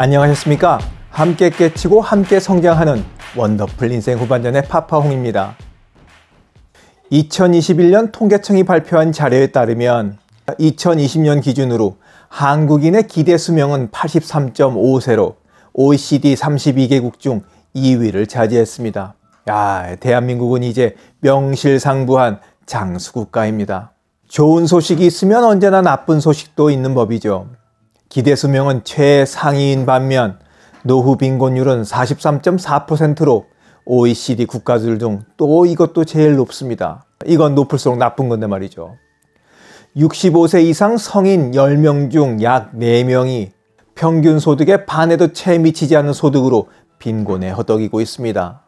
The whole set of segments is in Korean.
안녕하셨습니까? 함께 깨치고 함께 성장하는 원더풀 인생 후반전의 파파홍입니다. 2021년 통계청이 발표한 자료에 따르면 2020년 기준으로 한국인의 기대 수명은 8 3 5세로 OECD 32개국 중 2위를 차지했습니다. 야, 대한민국은 이제 명실상부한 장수국가입니다. 좋은 소식이 있으면 언제나 나쁜 소식도 있는 법이죠. 기대 수명은 최상위인 반면 노후 빈곤율은 43.4%로 OECD 국가들 중 또 이것도 제일 높습니다. 이건 높을수록 나쁜 건데 말이죠. 65세 이상 성인 10명 중 약 4명이 평균 소득의 반에도 채 미치지 않는 소득으로 빈곤에 허덕이고 있습니다.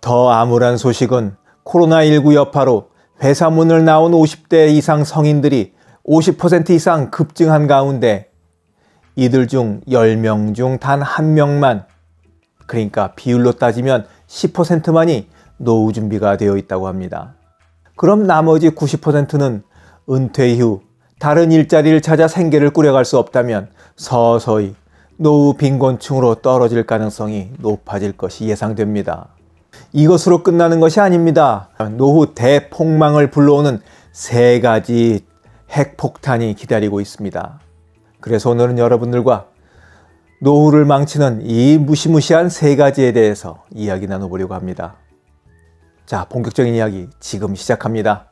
더 암울한 소식은 코로나19 여파로 회사 문을 나온 50대 이상 성인들이 50% 이상 급증한 가운데 이들 중 10명 중 단 한 명만 그러니까 비율로 따지면 10%만이 노후 준비가 되어 있다고 합니다. 그럼 나머지 90%는 은퇴 이후 다른 일자리를 찾아 생계를 꾸려갈 수 없다면 서서히 노후 빈곤층으로 떨어질 가능성이 높아질 것이 예상됩니다. 이것으로 끝나는 것이 아닙니다. 노후 대폭망을 불러오는 세 가지 핵폭탄이 기다리고 있습니다. 그래서 오늘은 여러분들과 노후를 망치는 이 무시무시한 세 가지에 대해서 이야기 나눠보려고 합니다. 자, 본격적인 이야기 지금 시작합니다.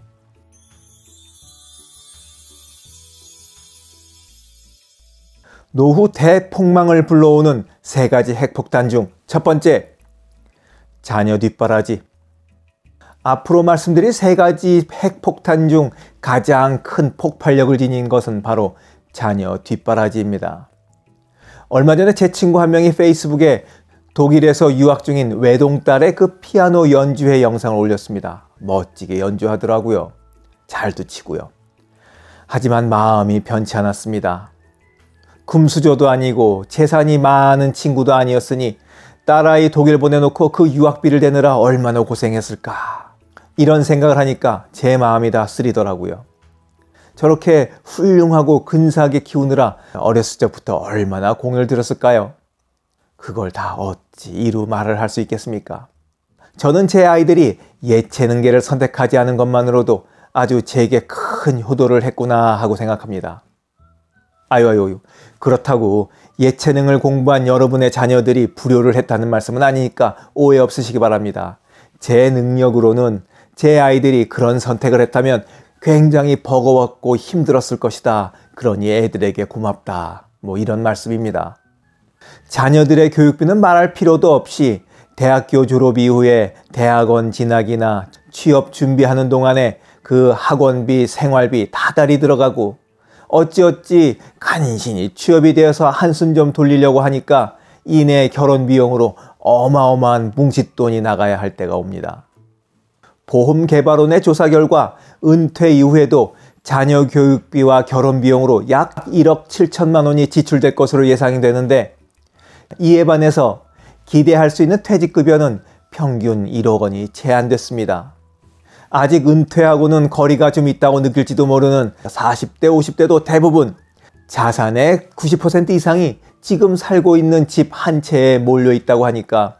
노후 대폭망을 불러오는 세 가지 핵폭탄 중 첫 번째, 자녀 뒷바라지. 앞으로 말씀드릴 세 가지 핵폭탄 중 가장 큰 폭발력을 지닌 것은 바로 자녀 뒷바라지입니다. 얼마 전에 제 친구 한 명이 페이스북에 독일에서 유학 중인 외동딸의 그 피아노 연주회 영상을 올렸습니다. 멋지게 연주하더라고요. 잘도 치고요. 하지만 마음이 변치 않았습니다. 금수저도 아니고 재산이 많은 친구도 아니었으니 딸아이 독일 보내놓고 그 유학비를 대느라 얼마나 고생했을까. 이런 생각을 하니까 제 마음이 다 쓰리더라고요. 저렇게 훌륭하고 근사하게 키우느라 어렸을 때부터 얼마나 공을 들였을까요? 그걸 다 어찌 이루 말을 할 수 있겠습니까? 저는 제 아이들이 예체능계를 선택하지 않은 것만으로도 아주 제게 큰 효도를 했구나 하고 생각합니다. 아유, 아유, 아유. 그렇다고 예체능을 공부한 여러분의 자녀들이 불효를 했다는 말씀은 아니니까 오해 없으시기 바랍니다. 제 능력으로는 제 아이들이 그런 선택을 했다면 굉장히 버거웠고 힘들었을 것이다. 그러니 애들에게 고맙다. 뭐 이런 말씀입니다. 자녀들의 교육비는 말할 필요도 없이 대학교 졸업 이후에 대학원 진학이나 취업 준비하는 동안에 그 학원비, 생활비 다달이 들어가고 어찌어찌 간신히 취업이 되어서 한숨 좀 돌리려고 하니까 이내 결혼 비용으로 어마어마한 뭉칫돈이 나가야 할 때가 옵니다. 보험개발원의 조사 결과 은퇴 이후에도 자녀 교육비와 결혼 비용으로 약 1억 7천만 원이 지출될 것으로 예상이 되는데 이에 반해서 기대할 수 있는 퇴직급여는 평균 1억 원이 제한됐습니다. 아직 은퇴하고는 거리가 좀 있다고 느낄지도 모르는 40대, 50대도 대부분 자산의 90% 이상이 지금 살고 있는 집 한 채에 몰려 있다고 하니까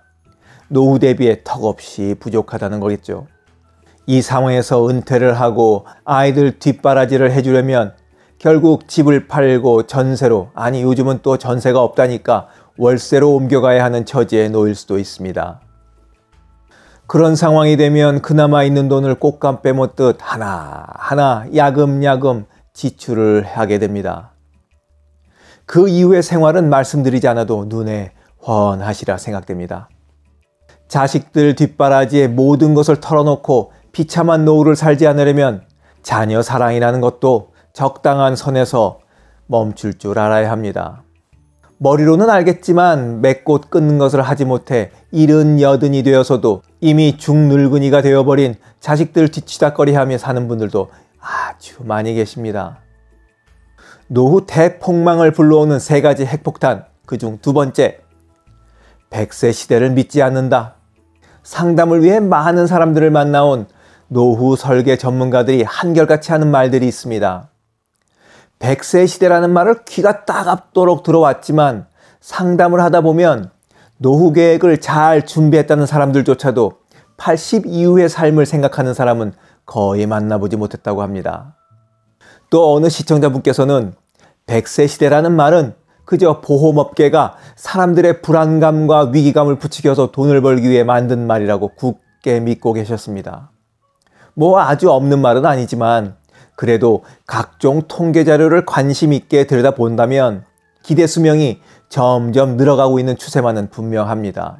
노후 대비에 턱없이 부족하다는 거겠죠. 이 상황에서 은퇴를 하고 아이들 뒷바라지를 해주려면 결국 집을 팔고 전세로, 아니 요즘은 또 전세가 없다니까 월세로 옮겨가야 하는 처지에 놓일 수도 있습니다. 그런 상황이 되면 그나마 있는 돈을 꽃감 빼먹듯 하나하나 야금야금 지출을 하게 됩니다. 그 이후의 생활은 말씀드리지 않아도 눈에 훤하시라 생각됩니다. 자식들 뒷바라지에 모든 것을 털어놓고 비참한 노후를 살지 않으려면 자녀 사랑이라는 것도 적당한 선에서 멈출 줄 알아야 합니다. 머리로는 알겠지만 맺고 끊는 것을 하지 못해 일은 여든이 되어서도 이미 중늙은이가 되어버린 자식들 뒤치다거리하며 사는 분들도 아주 많이 계십니다. 노후 대폭망을 불러오는 세 가지 핵폭탄 그 중 두 번째 100세 시대를 믿지 않는다. 상담을 위해 많은 사람들을 만나온 노후 설계 전문가들이 한결같이 하는 말들이 있습니다. 100세 시대라는 말을 귀가 따갑도록 들어왔지만 상담을 하다 보면 노후 계획을 잘 준비했다는 사람들조차도 80 이후의 삶을 생각하는 사람은 거의 만나보지 못했다고 합니다. 또 어느 시청자분께서는 100세 시대라는 말은 그저 보험업계가 사람들의 불안감과 위기감을 부추겨서 돈을 벌기 위해 만든 말이라고 굳게 믿고 계셨습니다. 뭐 아주 없는 말은 아니지만 그래도 각종 통계 자료를 관심 있게 들여다본다면 기대 수명이 점점 늘어가고 있는 추세만은 분명합니다.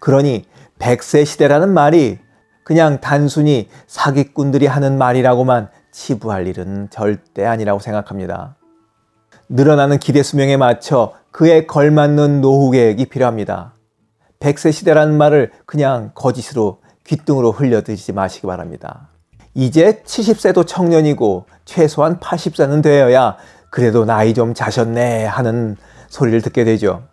그러니 100세 시대라는 말이 그냥 단순히 사기꾼들이 하는 말이라고만 치부할 일은 절대 아니라고 생각합니다. 늘어나는 기대 수명에 맞춰 그에 걸맞는 노후 계획이 필요합니다. 100세 시대라는 말을 그냥 거짓으로 귀등으로 흘려드리지 마시기 바랍니다. 이제 70세도 청년이고 최소한 80세는 되어야 그래도 나이 좀 자셨네 하는 소리를 듣게 되죠.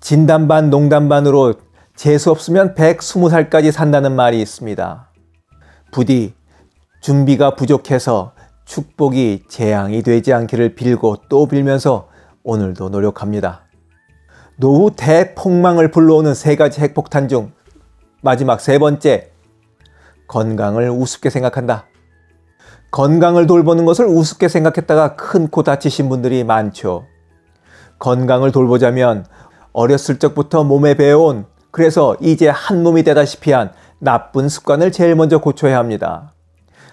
진단반 농담 반으로 재수 없으면 120살까지 산다는 말이 있습니다. 부디 준비가 부족해서 축복이 재앙이 되지 않기를 빌고 또 빌면서 오늘도 노력합니다. 노후 대폭망을 불러오는 세 가지 핵폭탄 중 마지막 세 번째, 건강을 우습게 생각한다. 건강을 돌보는 것을 우습게 생각했다가 큰 코 다치신 분들이 많죠. 건강을 돌보자면 어렸을 적부터 몸에 배온 그래서 이제 한 몸이 되다시피 한 나쁜 습관을 제일 먼저 고쳐야 합니다.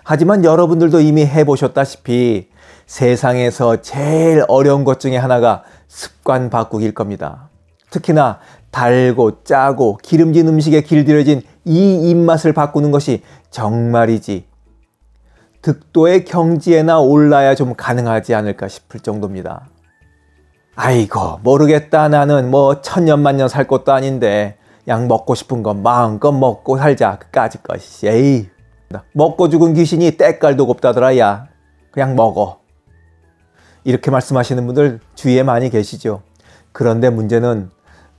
하지만 여러분들도 이미 해보셨다시피 세상에서 제일 어려운 것 중에 하나가 습관 바꾸기일 겁니다. 특히나 달고 짜고 기름진 음식에 길들여진 이 입맛을 바꾸는 것이 정말이지 득도의 경지에나 올라야 좀 가능하지 않을까 싶을 정도입니다. 아이고 모르겠다 나는 뭐 천년만년 살 것도 아닌데 양 먹고 싶은 건 마음껏 먹고 살자 그까짓 것이 에이 먹고 죽은 귀신이 때깔도 곱다더라야 그냥 먹어 이렇게 말씀하시는 분들 주위에 많이 계시죠 그런데 문제는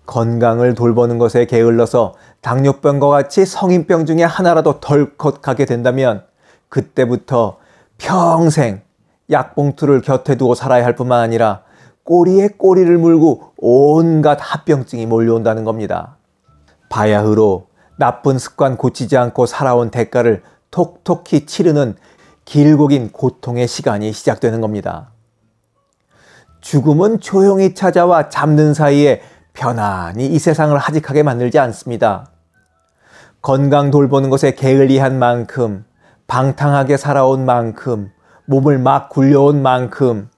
건강을 돌보는 것에 게을러서 당뇨병과 같이 성인병 중에 하나라도 덜컥 가게 된다면 그때부터 평생 약봉투를 곁에 두고 살아야 할 뿐만 아니라 꼬리에 꼬리를 물고 온갖 합병증이 몰려온다는 겁니다. 바야흐로 나쁜 습관 고치지 않고 살아온 대가를 톡톡히 치르는 길고 긴 고통의 시간이 시작되는 겁니다. 죽음은 조용히 찾아와 잡는 사이에 편안히 이 세상을 하직하게 만들지 않습니다. 건강 돌보는 것에 게을리한 만큼, 방탕하게 살아온 만큼, 몸을 막 굴려온 만큼,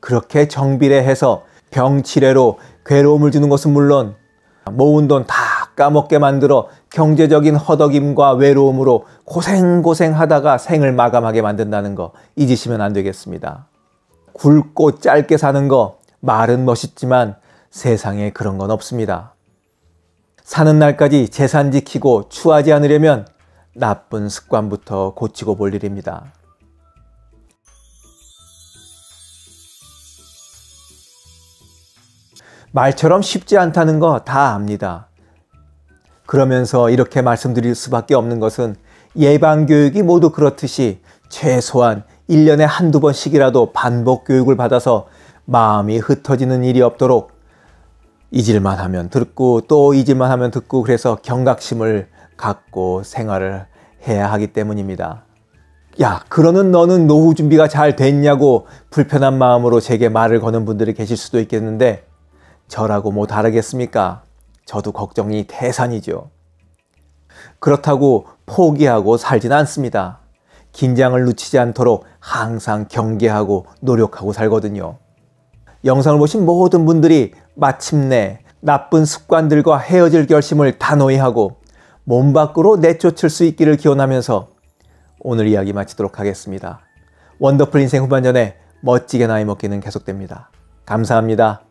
그렇게 정비례해서 병치레로 괴로움을 주는 것은 물론 모은 돈 다 까먹게 만들어 경제적인 허덕임과 외로움으로 고생고생 하다가 생을 마감하게 만든다는 거 잊으시면 안 되겠습니다. 굵고 짧게 사는 거 말은 멋있지만 세상에 그런 건 없습니다. 사는 날까지 재산 지키고 추하지 않으려면 나쁜 습관부터 고치고 볼 일입니다. 말처럼 쉽지 않다는 거 다 압니다. 그러면서 이렇게 말씀드릴 수밖에 없는 것은 예방교육이 모두 그렇듯이 최소한 1년에 한두 번씩이라도 반복 교육을 받아서 마음이 흩어지는 일이 없도록 잊을만 하면 듣고 또 잊을만 하면 듣고 그래서 경각심을 갖고 생활을 해야 하기 때문입니다. 야, 그러는 너는 노후 준비가 잘 됐냐고 불편한 마음으로 제게 말을 거는 분들이 계실 수도 있겠는데 저라고 뭐 다르겠습니까? 저도 걱정이 대산이죠 그렇다고 포기하고 살진 않습니다. 긴장을 놓치지 않도록 항상 경계하고 노력하고 살거든요. 영상을 보신 모든 분들이 마침내 나쁜 습관들과 헤어질 결심을 단호히 하고 몸 밖으로 내쫓을 수 있기를 기원하면서 오늘 이야기 마치도록 하겠습니다. 원더풀 인생 후반전에 멋지게 나이 먹기는 계속됩니다. 감사합니다.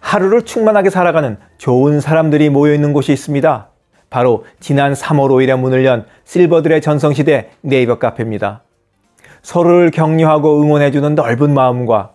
하루를 충만하게 살아가는 좋은 사람들이 모여있는 곳이 있습니다. 바로 지난 3월 5일에 문을 연 실버들의 전성시대 네이버 카페입니다. 서로를 격려하고 응원해주는 넓은 마음과